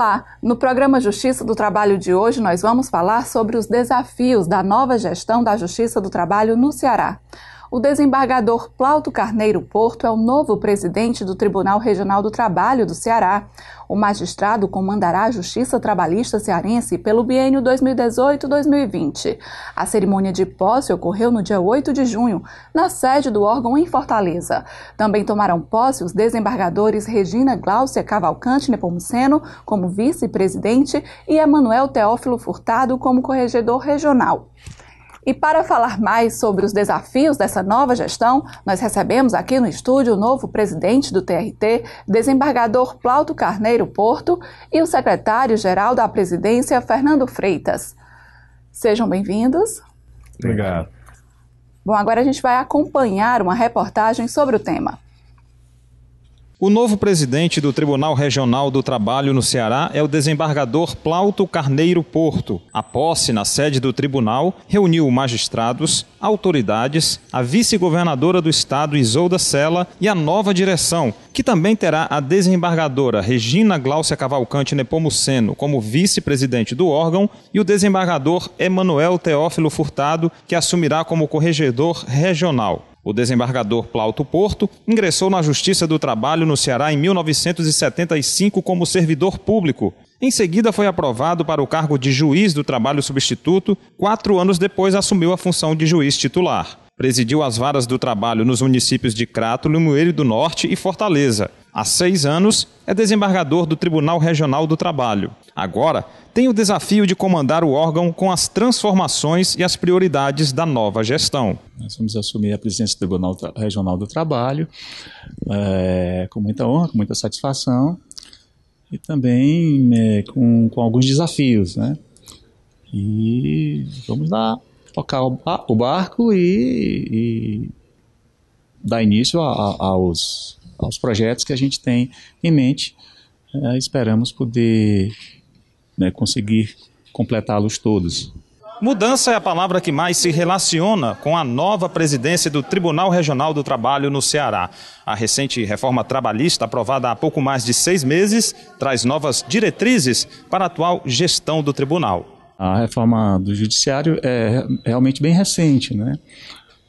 Olá! No programa Justiça do Trabalho de hoje, nós vamos falar sobre os desafios da nova gestão da Justiça do Trabalho no Ceará. O desembargador Plauto Carneiro Porto é o novo presidente do Tribunal Regional do Trabalho do Ceará. O magistrado comandará a Justiça Trabalhista Cearense pelo biênio 2018-2020. A cerimônia de posse ocorreu no dia 8 de junho, na sede do órgão em Fortaleza. Também tomarão posse os desembargadores Regina Gláucia Cavalcante Nepomuceno como vice-presidente e Emanuel Teófilo Furtado como corregedor regional. E para falar mais sobre os desafios dessa nova gestão, nós recebemos aqui no estúdio o novo presidente do TRT, desembargador Plauto Carneiro Porto, e o secretário-geral da presidência, Fernando Freitas. Sejam bem-vindos. Obrigado. Bom, agora a gente vai acompanhar uma reportagem sobre o tema. O novo presidente do Tribunal Regional do Trabalho no Ceará é o desembargador Plauto Carneiro Porto. A posse na sede do tribunal reuniu magistrados, autoridades, a vice-governadora do estado Isolda Sela e a nova direção, que também terá a desembargadora Regina Gláucia Cavalcante Nepomuceno como vice-presidente do órgão e o desembargador Emanuel Teófilo Furtado, que assumirá como corregedor regional. O desembargador Plauto Porto ingressou na Justiça do Trabalho no Ceará em 1975 como servidor público. Em seguida, foi aprovado para o cargo de juiz do trabalho substituto. Quatro anos depois, assumiu a função de juiz titular. Presidiu as varas do trabalho nos municípios de Crato, Limoeiro do Norte e Fortaleza. Há seis anos, é desembargador do Tribunal Regional do Trabalho. Agora, tem o desafio de comandar o órgão com as transformações e as prioridades da nova gestão. Nós vamos assumir a presidência do Tribunal Regional do Trabalho, é, com muita honra, com muita satisfação e também é, com, com alguns desafios, né? E vamos lá tocar o barco e, e dar início a, a, aos, aos projetos que a gente tem em mente. É, esperamos poder né, conseguir completá-los todos. Mudança é a palavra que mais se relaciona com a nova presidência do Tribunal Regional do Trabalho no Ceará. A recente reforma trabalhista, aprovada há pouco mais de seis meses, traz novas diretrizes para a atual gestão do tribunal a reforma do judiciário é realmente bem recente, né?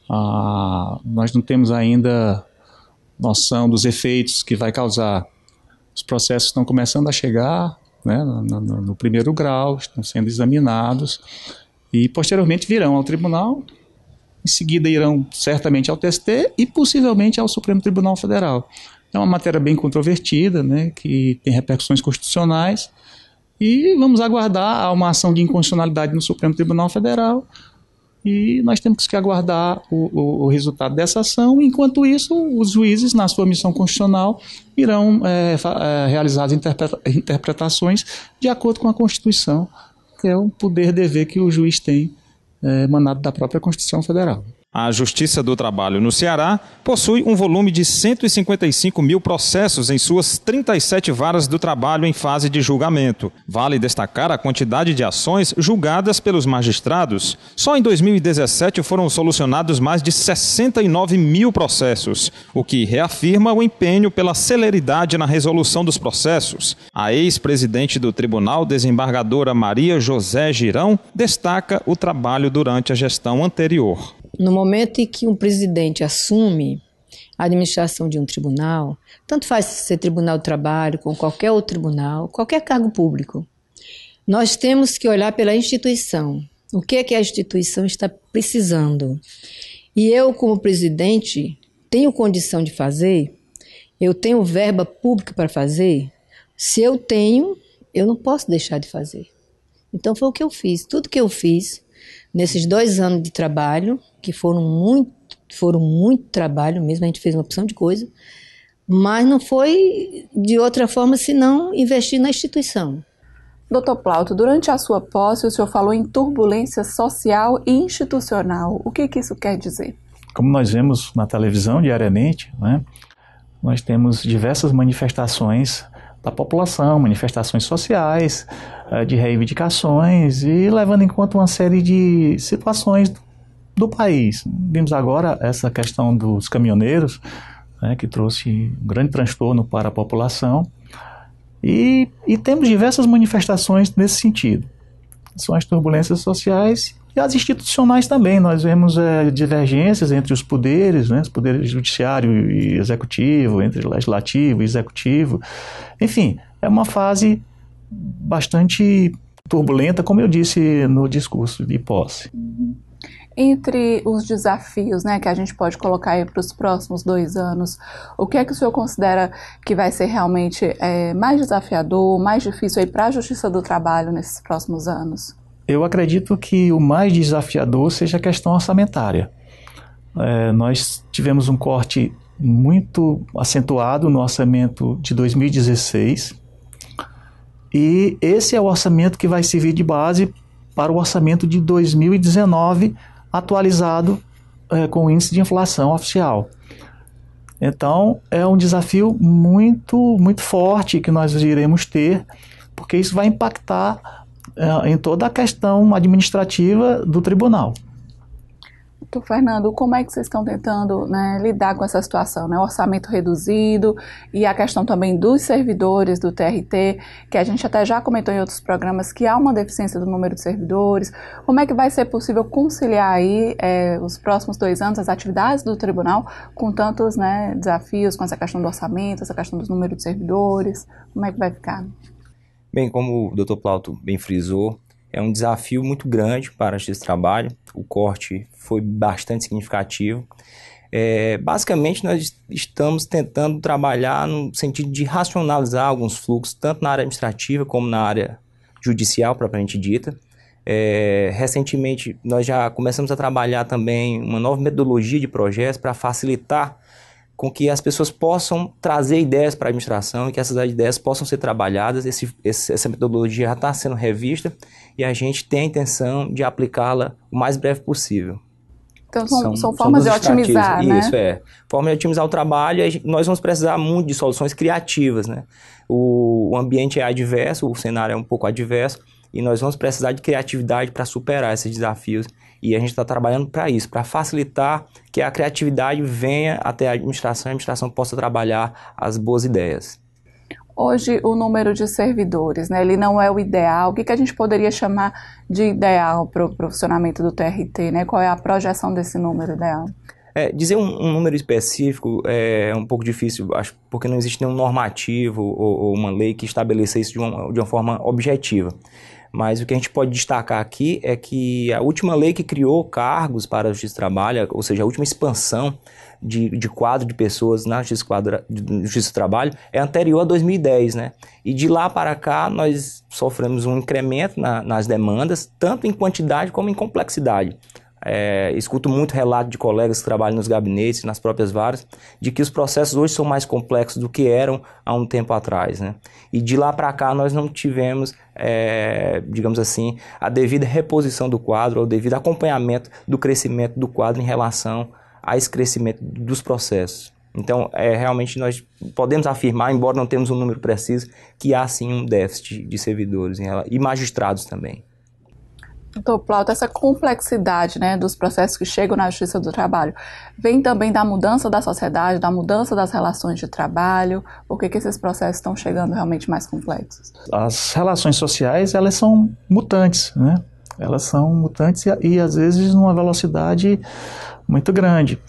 Ah, nós não temos ainda noção dos efeitos que vai causar. Os processos estão começando a chegar, né, no, no, no primeiro grau, estão sendo examinados e posteriormente virão ao tribunal. Em seguida irão certamente ao TST e possivelmente ao Supremo Tribunal Federal. É uma matéria bem controvertida, né, que tem repercussões constitucionais e vamos aguardar uma ação de inconstitucionalidade no Supremo Tribunal Federal. E nós temos que aguardar o, o, o resultado dessa ação. Enquanto isso, os juízes, na sua missão constitucional, irão é, é, realizar as interpreta interpretações de acordo com a Constituição, que é o poder-dever que o juiz tem é, mandado da própria Constituição Federal. A Justiça do Trabalho no Ceará possui um volume de 155 mil processos em suas 37 varas do trabalho em fase de julgamento. Vale destacar a quantidade de ações julgadas pelos magistrados. Só em 2017 foram solucionados mais de 69 mil processos, o que reafirma o empenho pela celeridade na resolução dos processos. A ex-presidente do tribunal, desembargadora Maria José Girão, destaca o trabalho durante a gestão anterior. No momento em que um presidente assume a administração de um tribunal, tanto faz ser tribunal do trabalho, com qualquer outro tribunal, qualquer cargo público, nós temos que olhar pela instituição. O que é que a instituição está precisando? E eu, como presidente, tenho condição de fazer? Eu tenho verba pública para fazer? Se eu tenho, eu não posso deixar de fazer. Então foi o que eu fiz. Tudo que eu fiz nesses dois anos de trabalho que foram muito, foram muito trabalho mesmo, a gente fez uma opção de coisa, mas não foi de outra forma senão investir na instituição. Doutor Plauto, durante a sua posse, o senhor falou em turbulência social e institucional. O que, que isso quer dizer? Como nós vemos na televisão diariamente, né, nós temos diversas manifestações da população, manifestações sociais, eh, de reivindicações e levando em conta uma série de situações do país. Vimos agora essa questão dos caminhoneiros, né, que trouxe um grande transtorno para a população. E, e temos diversas manifestações nesse sentido. São as turbulências sociais e as institucionais também. Nós vemos é, divergências entre os poderes, né, os poderes judiciário e executivo, entre legislativo e executivo. Enfim, é uma fase bastante turbulenta, como eu disse no discurso de posse entre os desafios né, que a gente pode colocar aí para os próximos dois anos, o que é que o senhor considera que vai ser realmente é, mais desafiador, mais difícil para a Justiça do Trabalho nesses próximos anos? Eu acredito que o mais desafiador seja a questão orçamentária. É, nós tivemos um corte muito acentuado no orçamento de 2016 e esse é o orçamento que vai servir de base para o orçamento de 2019 atualizado é, com o índice de inflação oficial. Então, é um desafio muito, muito forte que nós iremos ter, porque isso vai impactar é, em toda a questão administrativa do tribunal. Perfeito. Fernando, como é que vocês estão tentando né, lidar com essa situação? Né? Orçamento reduzido e a questão também dos servidores do TRT, que a gente até já comentou em outros programas que há uma deficiência do número de servidores. Como é que vai ser possível conciliar aí é, os próximos dois anos, as atividades do tribunal, com tantos né, desafios, com essa questão do orçamento, essa questão dos números de servidores? Como é que vai ficar? Bem, como o doutor Plauto bem frisou, é um desafio muito grande para esse trabalho. O corte foi bastante significativo. É, basicamente, nós estamos tentando trabalhar no sentido de racionalizar alguns fluxos, tanto na área administrativa como na área judicial propriamente dita. É, recentemente, nós já começamos a trabalhar também uma nova metodologia de projetos para facilitar com que as pessoas possam trazer ideias para a administração e que essas ideias possam ser trabalhadas. Esse, esse, essa metodologia já está sendo revista e a gente tem a intenção de aplicá-la o mais breve possível. Então são, são, são formas são de otimizar, né? Isso é. Forma de otimizar o trabalho, nós vamos precisar muito de soluções criativas, né? O, o ambiente é adverso, o cenário é um pouco adverso e nós vamos precisar de criatividade para superar esses desafios e a gente está trabalhando para isso, para facilitar que a criatividade venha até a administração e a administração possa trabalhar as boas ideias. Hoje, o número de servidores, né, ele não é o ideal. O que, que a gente poderia chamar de ideal para o funcionamento do TRT? Né? Qual é a projeção desse número ideal? É, dizer um, um, número específico é, é um pouco difícil, acho, porque não existe nenhum normativo ou, ou uma lei que estabeleça isso de uma, de uma forma objetiva. Mas o que a gente pode destacar aqui é que a última lei que criou cargos para a Justiça do Trabalho, ou seja, a última expansão de, de quadro de pessoas na Justiça, quadra, Justiça do Trabalho, é anterior a 2010, né? E de lá para cá nós sofremos um incremento na, nas demandas, tanto em quantidade como em complexidade. É, escuto muito relato de colegas que trabalham nos gabinetes, nas próprias varas, de que os processos hoje são mais complexos do que eram há um tempo atrás. Né? E de lá para cá nós não tivemos, é, digamos assim, a devida reposição do quadro, ou o devido acompanhamento do crescimento do quadro em relação a esse crescimento dos processos. Então, é, realmente nós podemos afirmar, embora não temos um número preciso, que há sim um déficit de servidores e magistrados também plauto. essa complexidade né, dos processos que chegam na Justiça do Trabalho vem também da mudança da sociedade, da mudança das relações de trabalho. Por que, que esses processos estão chegando realmente mais complexos? As relações sociais elas são mutantes, né? Elas são mutantes e, e às vezes numa velocidade muito grande.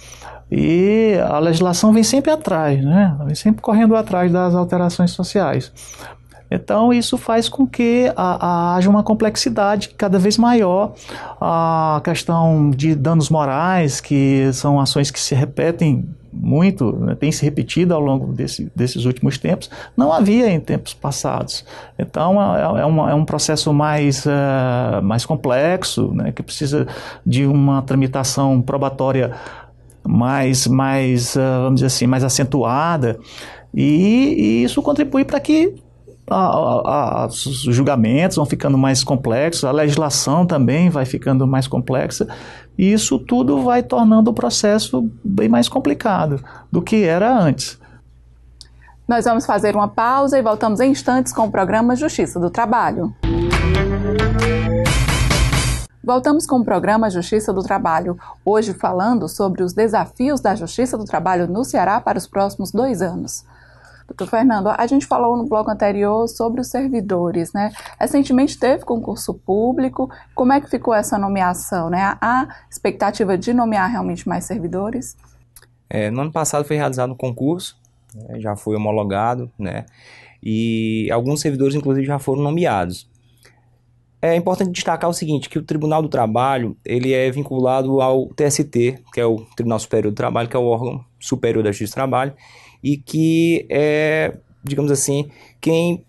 E a legislação vem sempre atrás, né? Vem sempre correndo atrás das alterações sociais. Então, isso faz com que a, a, haja uma complexidade cada vez maior. A questão de danos morais, que são ações que se repetem muito, né, tem se repetido ao longo desse, desses últimos tempos, não havia em tempos passados. Então é, é, é uma, é um processo mais, uh, mais complexo, né, que precisa de uma tramitação probatória mais, mais uh, vamos dizer assim, mais acentuada, e, e isso contribui para que a, a, os julgamentos vão ficando mais complexos, a legislação também vai ficando mais complexa, e isso tudo vai tornando o processo bem mais complicado do que era antes. Nós vamos fazer uma pausa e voltamos em instantes com o programa Justiça do Trabalho. Voltamos com o programa Justiça do Trabalho, hoje falando sobre os desafios da Justiça do Trabalho no Ceará para os próximos dois anos. Doutor Fernando, a gente falou no bloco anterior sobre os servidores, né? Recentemente teve concurso público. Como é que ficou essa nomeação, né? Há expectativa de nomear realmente mais servidores? É, no ano passado foi realizado um concurso, né? já foi homologado, né? E alguns servidores, inclusive, já foram nomeados. É importante destacar o seguinte, que o Tribunal do Trabalho, ele é vinculado ao TST, que é o Tribunal Superior do Trabalho, que é o órgão superior da Justiça do Trabalho, e que é, digamos assim, quem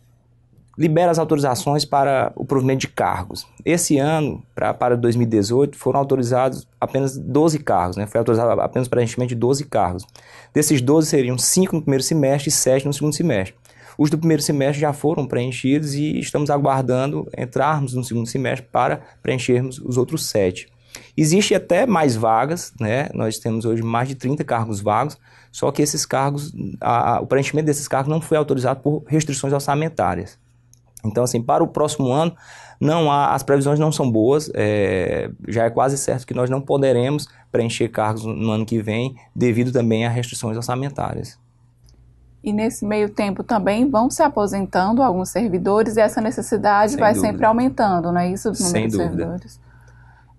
libera as autorizações para o provimento de cargos. Esse ano, pra, para 2018, foram autorizados apenas 12 cargos, né? foi autorizado apenas preenchimento de 12 cargos. Desses 12 seriam 5 no primeiro semestre e 7 no segundo semestre. Os do primeiro semestre já foram preenchidos e estamos aguardando entrarmos no segundo semestre para preenchermos os outros sete. Existe até mais vagas, né? Nós temos hoje mais de 30 cargos vagos, só que esses cargos, a, a, o preenchimento desses cargos não foi autorizado por restrições orçamentárias. Então, assim, para o próximo ano, não há, as previsões não são boas. É, já é quase certo que nós não poderemos preencher cargos no ano que vem, devido também a restrições orçamentárias. E nesse meio tempo também vão se aposentando alguns servidores e essa necessidade Sem vai dúvida. sempre aumentando, não é isso? Dos Sem dúvida. Servidores.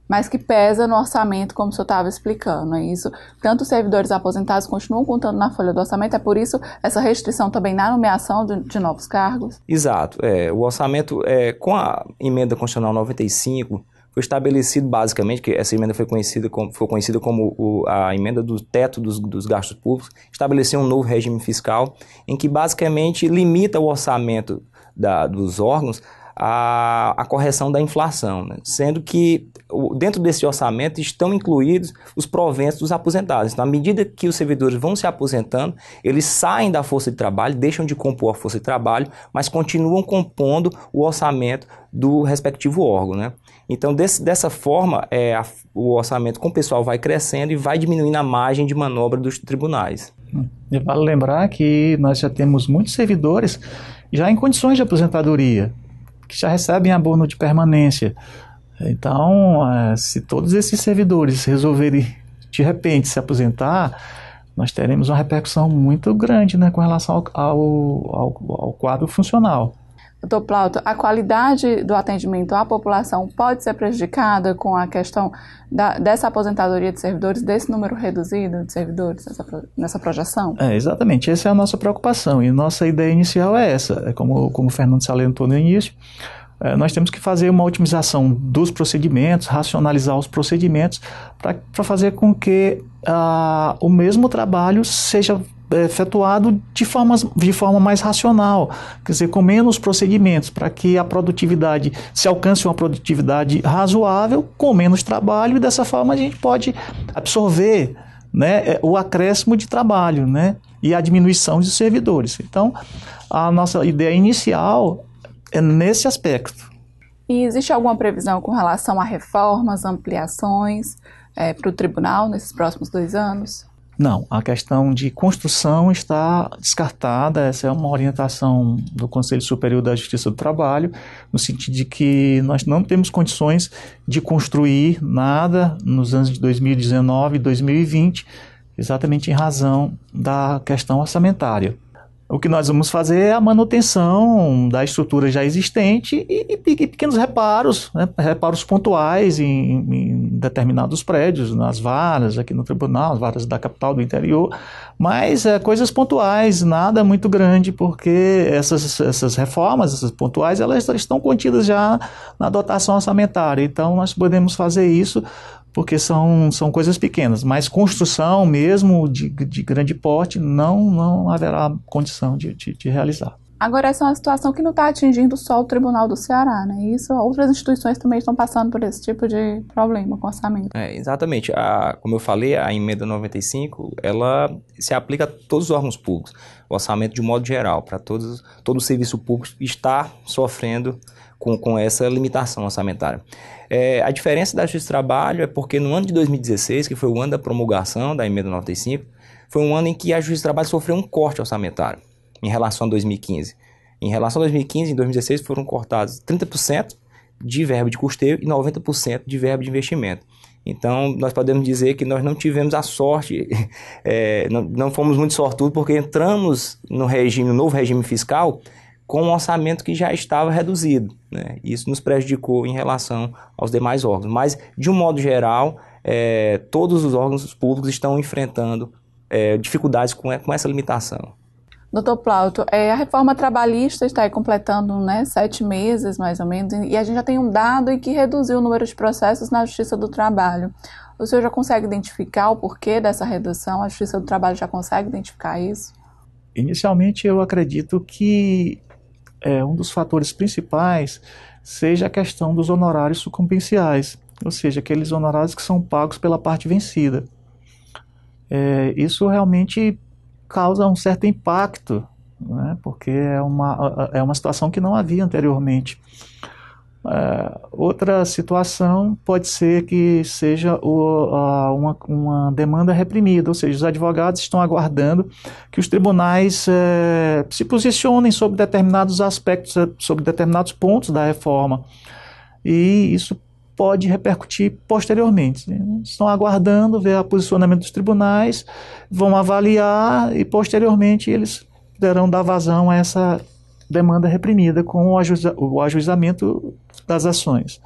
Mas que pesa no orçamento, como o senhor estava explicando, é isso? Tanto os servidores aposentados continuam contando na folha do orçamento, é por isso essa restrição também na nomeação de, de novos cargos? Exato. É, o orçamento, é, com a emenda constitucional 95, foi estabelecido basicamente, que essa emenda foi conhecida como, foi conhecida como o, a emenda do teto dos, dos gastos públicos, estabeleceu um novo regime fiscal em que basicamente limita o orçamento da, dos órgãos a, a correção da inflação, né? sendo que dentro desse orçamento estão incluídos os proventos dos aposentados. Então, à medida que os servidores vão se aposentando, eles saem da força de trabalho, deixam de compor a força de trabalho, mas continuam compondo o orçamento do respectivo órgão. Né? Então, desse, dessa forma, é, a, o orçamento com o pessoal vai crescendo e vai diminuindo a margem de manobra dos tribunais. Hum. E vale lembrar que nós já temos muitos servidores já em condições de aposentadoria que já recebem abono de permanência. Então, é, se todos esses servidores resolverem de repente se aposentar, nós teremos uma repercussão muito grande né, com relação ao, ao, ao, ao quadro funcional. Doutor Plauto, a qualidade do atendimento à população pode ser prejudicada com a questão da, dessa aposentadoria de servidores, desse número reduzido de servidores nessa, nessa projeção? É, exatamente, essa é a nossa preocupação e nossa ideia inicial é essa. É como, como o Fernando salientou no início, é, nós temos que fazer uma otimização dos procedimentos, racionalizar os procedimentos para fazer com que ah, o mesmo trabalho seja é, efetuado de, forma de forma mais racional, quer dizer, com menos procedimentos, para que a produtividade se alcance uma produtividade razoável, com menos trabalho, e dessa forma a gente pode absorver né, é, o acréscimo de trabalho né, e a diminuição de servidores. Então, a nossa ideia inicial é nesse aspecto. E existe alguma previsão com relação a reformas, ampliações é, para o tribunal nesses próximos dois anos? Não, a questão de construção está descartada. Essa é uma orientação do Conselho Superior da Justiça do Trabalho, no sentido de que nós não temos condições de construir nada nos anos de 2019 e 2020, exatamente em razão da questão orçamentária. O que nós vamos fazer é a manutenção da estrutura já existente e, e pequenos reparos, né? reparos pontuais em, em, determinados prédios, nas varas, aqui no tribunal, as varas da capital, do interior, mas é, coisas pontuais, nada muito grande, porque essas, essas reformas, essas pontuais, elas estão contidas já na dotação orçamentária, então nós podemos fazer isso porque são, são coisas pequenas, mas construção mesmo de, de grande porte não, não haverá condição de, de, de realizar. Agora, essa é uma situação que não está atingindo só o Tribunal do Ceará, né? Isso, outras instituições também estão passando por esse tipo de problema com orçamento. É, exatamente. A, como eu falei, a emenda 95, ela se aplica a todos os órgãos públicos. O orçamento de modo geral, para todos, todo o serviço público está sofrendo com, com essa limitação orçamentária. É, a diferença da Justiça do Trabalho é porque no ano de 2016, que foi o ano da promulgação da emenda 95, foi um ano em que a Justiça do Trabalho sofreu um corte orçamentário em relação a 2015. Em relação a 2015, em 2016 foram cortados 30% de verba de custeio e 90% de verba de investimento. Então, nós podemos dizer que nós não tivemos a sorte, é, não, não, fomos muito sortudos, porque entramos no regime, no novo regime fiscal com um orçamento que já estava reduzido. Né? Isso nos prejudicou em relação aos demais órgãos. Mas, de um modo geral, é, todos os órgãos públicos estão enfrentando é, dificuldades com, com essa limitação. Doutor Plauto, é, a reforma trabalhista está completando né, sete meses, mais ou menos, e a gente já tem um dado em que reduziu o número de processos na Justiça do Trabalho. O senhor já consegue identificar o porquê dessa redução? A Justiça do Trabalho já consegue identificar isso? Inicialmente, eu acredito que é, um dos fatores principais seja a questão dos honorários sucumbenciais, ou seja, aqueles honorários que são pagos pela parte vencida. É, isso realmente causa um certo impacto, né? porque é uma, é uma situação que não havia anteriormente. Uh, outra situação pode ser que seja o, uh, uma, uma, demanda reprimida, ou seja, os advogados estão aguardando que os tribunais uh, se posicionem sobre determinados aspectos, sobre determinados pontos da reforma. E isso pode repercutir posteriormente. Né? Estão aguardando ver o posicionamento dos tribunais, vão avaliar e posteriormente eles poderão dar vazão a essa demanda reprimida com o, o ajuizamento das ações.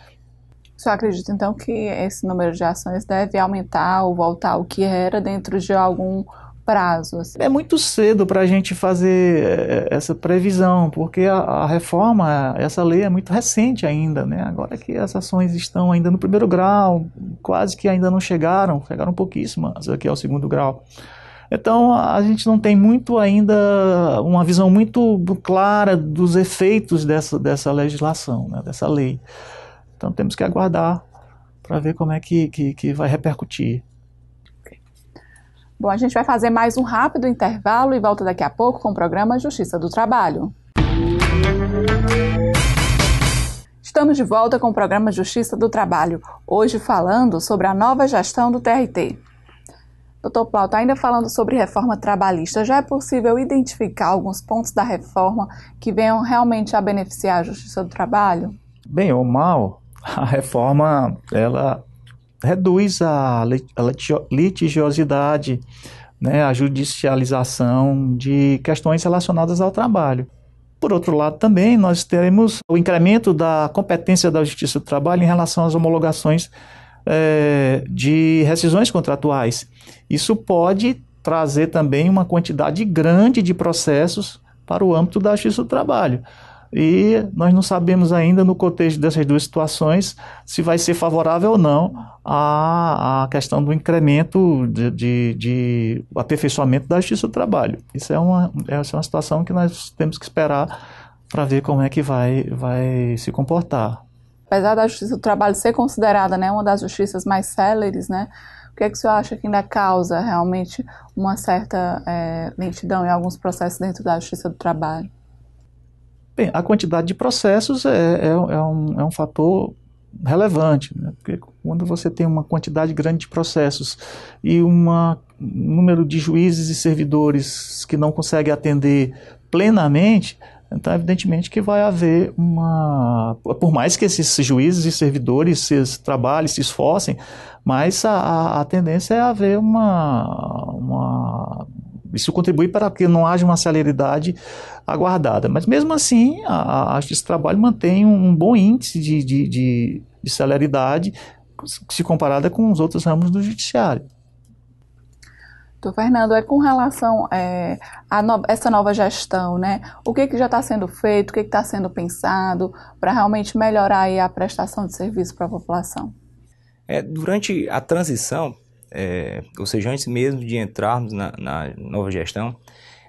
Você acredita então que esse número de ações deve aumentar ou voltar ao que era dentro de algum prazo? Assim? É muito cedo para a gente fazer eh, essa previsão, porque a, a, reforma, essa lei é muito recente ainda, né? Agora que as ações estão ainda no primeiro grau, quase que ainda não chegaram, chegaram pouquíssimas aqui ao segundo grau. Então a gente não tem muito ainda uma visão muito clara dos efeitos dessa, dessa legislação, né, dessa lei. Então temos que aguardar para ver como é que, que, que vai repercutir. Bom, a gente vai fazer mais um rápido intervalo e volta daqui a pouco com o programa Justiça do Trabalho. Estamos de volta com o programa Justiça do Trabalho, hoje falando sobre a nova gestão do TRT. Doutor Plauto, tá ainda falando sobre reforma trabalhista, já é possível identificar alguns pontos da reforma que venham realmente a beneficiar a Justiça do Trabalho? Bem ou mal, a reforma ela reduz a litigiosidade, né, a judicialização de questões relacionadas ao trabalho. Por outro lado, também nós teremos o incremento da competência da Justiça do Trabalho em relação às homologações é, de rescisões contratuais. Isso pode trazer também uma quantidade grande de processos para o âmbito da Justiça do Trabalho. E nós não sabemos ainda, no contexto dessas duas situações, se vai ser favorável ou não à, a questão do incremento de, de, de aperfeiçoamento da justiça do trabalho. Isso é uma, essa é uma situação que nós temos que esperar para ver como é que vai, vai se comportar. Apesar da justiça do trabalho ser considerada né, uma das justiças mais céleres, né, o que, é que o senhor acha que ainda causa realmente uma certa é, lentidão em alguns processos dentro da justiça do trabalho? Bem, a quantidade de processos é, é, é um, é um fator relevante, né? porque quando você tem uma quantidade grande de processos e uma, um número de juízes e servidores que não consegue atender plenamente, então, evidentemente que vai haver uma. Por mais que esses juízes e servidores se trabalhem, se esforcem, mas a, a tendência é haver uma, uma isso contribui para que não haja uma celeridade aguardada. Mas mesmo assim, a, a esse Trabalho mantém um, bom índice de, de, de, de celeridade se comparada com os outros ramos do judiciário. Doutor Fernando, é com relação é, a no, essa nova gestão, né? O que, que já está sendo feito, o que está sendo pensado para realmente melhorar a prestação de serviço para a população? É, durante a transição, é, ou seja, antes mesmo de entrarmos na, na nova gestão,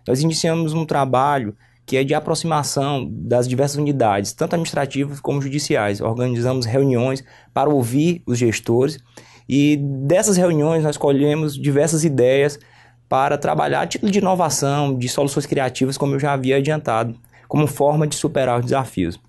nós iniciamos um trabalho que é de aproximação das diversas unidades, tanto administrativas como judiciais. Organizamos reuniões para ouvir os gestores e dessas reuniões nós colhemos diversas ideias para trabalhar a título de inovação, de soluções criativas, como eu já havia adiantado, como forma de superar os desafios.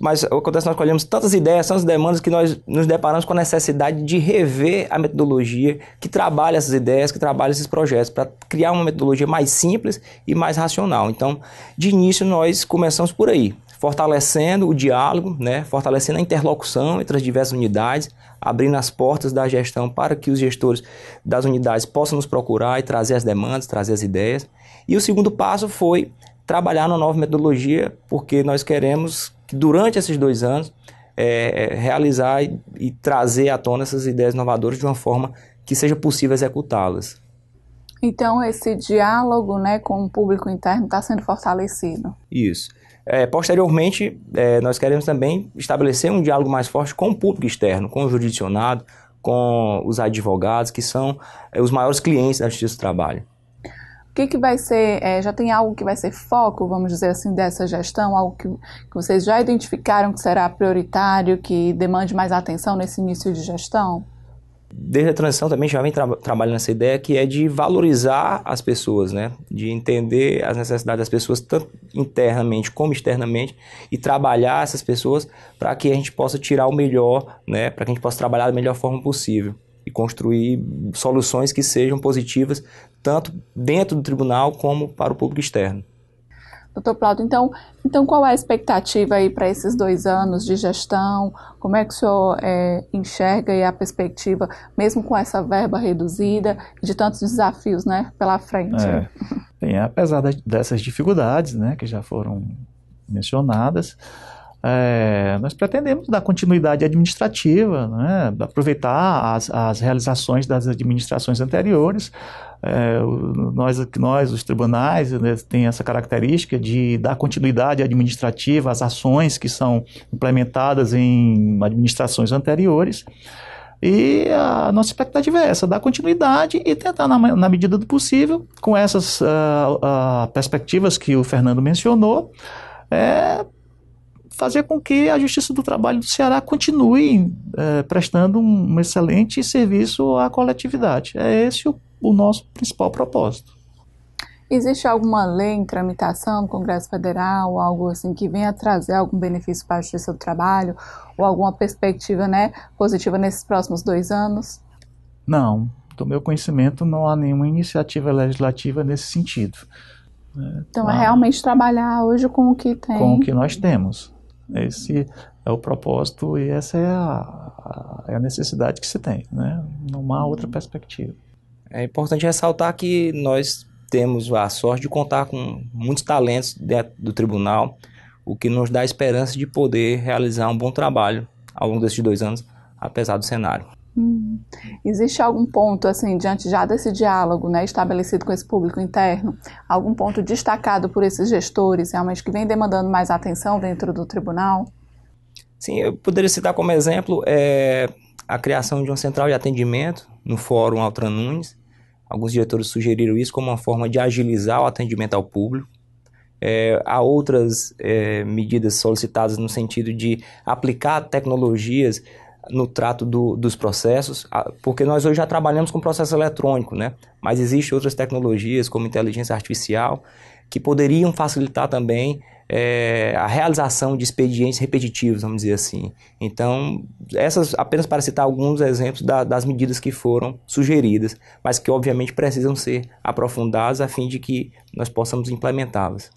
Mas acontece nós colhemos tantas ideias, tantas demandas que nós nos deparamos com a necessidade de rever a metodologia que trabalha essas ideias, que trabalha esses projetos, para criar uma metodologia mais simples e mais racional. Então, de início, nós começamos por aí, fortalecendo o diálogo, né? fortalecendo a interlocução entre as diversas unidades, abrindo as portas da gestão para que os gestores das unidades possam nos procurar e trazer as demandas, trazer as ideias. E o segundo passo foi trabalhar na nova metodologia, porque nós queremos que durante esses dois anos é, é, realizar e, e, trazer à tona essas ideias inovadoras de uma forma que seja possível executá-las. Então esse diálogo né, com o público interno está sendo fortalecido. Isso. É, posteriormente, é, nós queremos também estabelecer um diálogo mais forte com o público externo, com o judicionado, com os advogados, que são é, os maiores clientes da Justiça do Trabalho. O que, que vai ser, é, já tem algo que vai ser foco, vamos dizer assim, dessa gestão, algo que, que vocês já identificaram que será prioritário, que demande mais atenção nesse início de gestão? Desde a transição também já vem tra trabalhando essa ideia que é de valorizar as pessoas, né? De entender as necessidades das pessoas, tanto internamente como externamente, e trabalhar essas pessoas para que a gente possa tirar o melhor, né? Para que a gente possa trabalhar da melhor forma possível e construir soluções que sejam positivas tanto dentro do tribunal como para o público externo. Doutor Plauto, então, então qual é a expectativa aí para esses dois anos de gestão? Como é que o senhor é, enxerga aí a perspectiva, mesmo com essa verba reduzida e de tantos desafios, né, pela frente? É. Bem, apesar de, dessas dificuldades, né, que já foram mencionadas, é, nós pretendemos dar continuidade administrativa, né, aproveitar as, as, realizações das administrações anteriores. É, nós, nós, os tribunais, né, tem essa característica de dar continuidade administrativa às ações que são implementadas em administrações anteriores. E a nossa expectativa é essa, dar continuidade e tentar, na, na medida do possível, com essas uh, uh, perspectivas que o Fernando mencionou, é, fazer com que a Justiça do Trabalho do Ceará continue é, prestando um, um, excelente serviço à coletividade. É esse o, o nosso principal propósito. Existe alguma lei em tramitação no Congresso Federal, algo assim, que venha trazer algum benefício para a Justiça do Trabalho ou alguma perspectiva né, positiva nesses próximos dois anos? Não, do meu conhecimento, não há nenhuma iniciativa legislativa nesse sentido. Então, é realmente trabalhar hoje com o que tem. Com o que nós temos. Esse é o propósito e essa é a, a é necessidade que se tem, né? Não há outra uhum. perspectiva. É importante ressaltar que nós temos a sorte de contar com muitos talentos dentro do tribunal, o que nos dá a esperança de poder realizar um bom trabalho ao longo desses dois anos, apesar do cenário. Existe algum ponto, assim, diante já desse diálogo né, estabelecido com esse público interno, algum ponto destacado por esses gestores realmente que vem demandando mais atenção dentro do tribunal? Sim, eu poderia citar como exemplo é, a criação de uma central de atendimento no Fórum Altran Nunes. Alguns diretores sugeriram isso como uma forma de agilizar o atendimento ao público. É, há outras é, medidas solicitadas no sentido de aplicar tecnologias no trato do, dos processos, porque nós hoje já trabalhamos com processo eletrônico, né? mas existem outras tecnologias, como inteligência artificial, que poderiam facilitar também é, a realização de expedientes repetitivos, vamos dizer assim. Então, essas, apenas para citar alguns exemplos da, das medidas que foram sugeridas, mas que obviamente precisam ser aprofundadas a fim de que nós possamos implementá-las.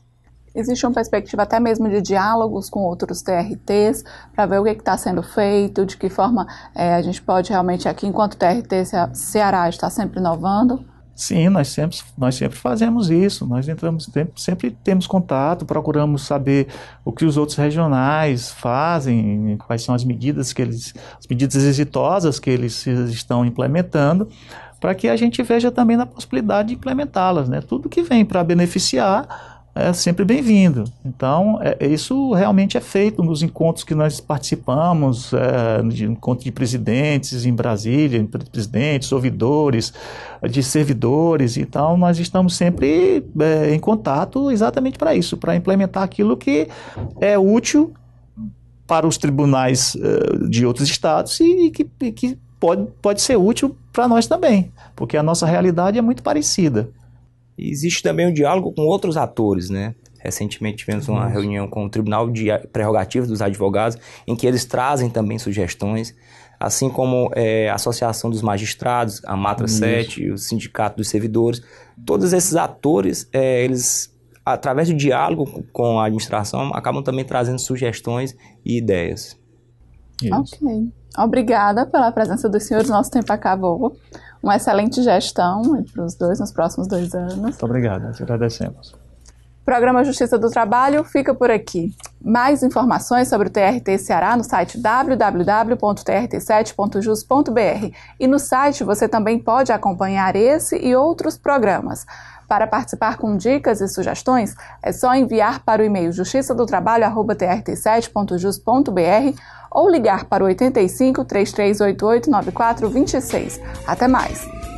Existe uma perspectiva até mesmo de diálogos com outros TRTs para ver o que está sendo feito, de que forma é, a gente pode realmente aqui, enquanto TRT Ceará está sempre inovando? Sim, nós sempre, nós sempre fazemos isso. Nós entramos sempre temos contato, procuramos saber o que os outros regionais fazem, quais são as medidas que eles, as medidas exitosas que eles estão implementando, para que a gente veja também na possibilidade de implementá-las, né? Tudo que vem para beneficiar é sempre bem-vindo. Então, é, é, isso realmente é feito nos encontros que nós participamos, é, de encontro de presidentes em Brasília, presidentes, ouvidores, é, de servidores e então, tal. Nós estamos sempre é, em contato exatamente para isso, para implementar aquilo que é útil para os tribunais é, de outros estados e, e que, e que pode, pode ser útil para nós também, porque a nossa realidade é muito parecida. E existe também um diálogo com outros atores, né? Recentemente tivemos uma reunião com o Tribunal de Prerrogativas dos Advogados, em que eles trazem também sugestões, assim como é, a Associação dos Magistrados, a Matra Isso. 7, o Sindicato dos Servidores. Todos esses atores, é, eles, através do diálogo com a administração, acabam também trazendo sugestões e ideias. Isso. Ok. Obrigada pela presença dos senhores. Nosso tempo acabou uma excelente gestão para os dois nos próximos dois anos. Muito obrigado, nós agradecemos. programa Justiça do Trabalho fica por aqui. Mais informações sobre o TRT Ceará no site www.trt7.jus.br e no site você também pode acompanhar esse e outros programas. Para participar com dicas e sugestões, é só enviar para o e-mail justiça 7jusbr ou ligar para o 85 3388 9426. Até mais!